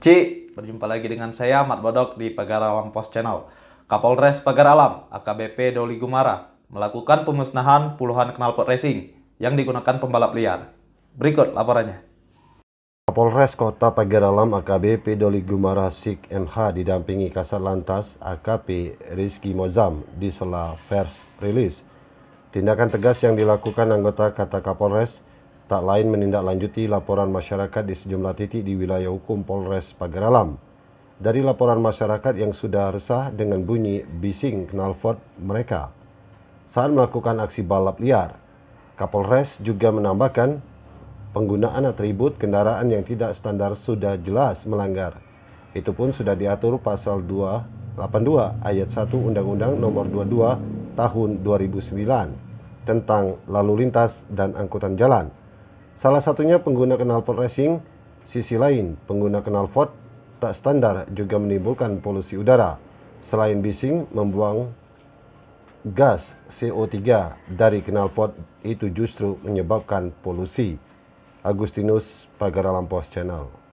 C. Berjumpa lagi dengan saya, Mat Bodok, di Pagarawang Post Channel. Kapolres Pagar Alam, AKBP Doli Gumara, melakukan pemusnahan puluhan knalpot racing yang digunakan pembalap liar. Berikut laporannya. Kapolres Kota Pagar Alam AKBP Doli Gumara Sik MH didampingi Kasat Lantas AKP Rizky Mozam di sela pers rilis. Tindakan tegas yang dilakukan anggota kata Kapolres tak lain menindaklanjuti laporan masyarakat di sejumlah titik di wilayah hukum Polres Pagaralam. Dari laporan masyarakat yang sudah resah dengan bunyi bising knalpot mereka saat melakukan aksi balap liar, Kapolres juga menambahkan penggunaan atribut kendaraan yang tidak standar sudah jelas melanggar. Itu pun sudah diatur pasal 282 ayat 1 Undang-Undang Nomor 22 Tahun 2009 tentang lalu lintas dan angkutan jalan Salah satunya pengguna knalpot racing, sisi lain pengguna knalpot tak standar juga menimbulkan polusi udara. Selain bising membuang gas CO3 dari knalpot itu justru menyebabkan polusi. Agustinus Pagara Lampos Channel